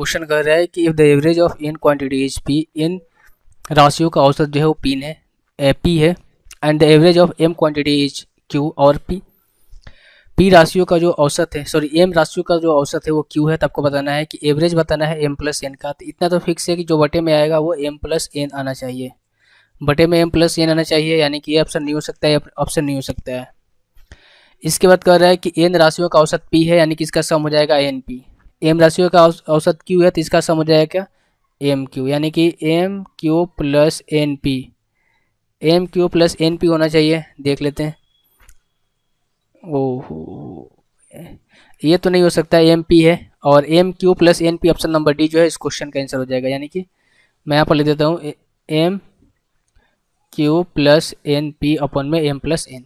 question कर रहा है कि if the average of in quantity is P इन राशियों का औसत जो है वो पीन है ए, पी है and the average of M quantity is Q और पी पी राशियों का जो औसत है सॉरी एम राशियों का जो औसत है वो क्यू है तो आपको बताना है कि एवरेज बताना है एम प्लस एन का तो इतना तो फिक्स है कि जो बटे में आएगा वो एम प्लस एन आना चाहिए बटे में एम प्लस एन आना चाहिए यानी कि ये ऑप्शन नहीं हो सकता है ऑप्शन नहीं हो सकता है इसके बाद कह रहा है कि एन राशियों का औसत पी है यानी कि इसका सम हो जाएगा एन पी एम राशियों का औसत क्यू है तो इसका समझ जाएगा क्या एम क्यू यानी कि M Q plus N P M Q plus N P होना चाहिए देख लेते हैं ओहो ये तो नहीं हो सकता एम पी है और M Q plus N P option number D जो है इस क्वेश्चन का आंसर हो जाएगा यानी कि मैं यहाँ पर लिख देता हूँ M Q plus N P अपन में एम प्लस एन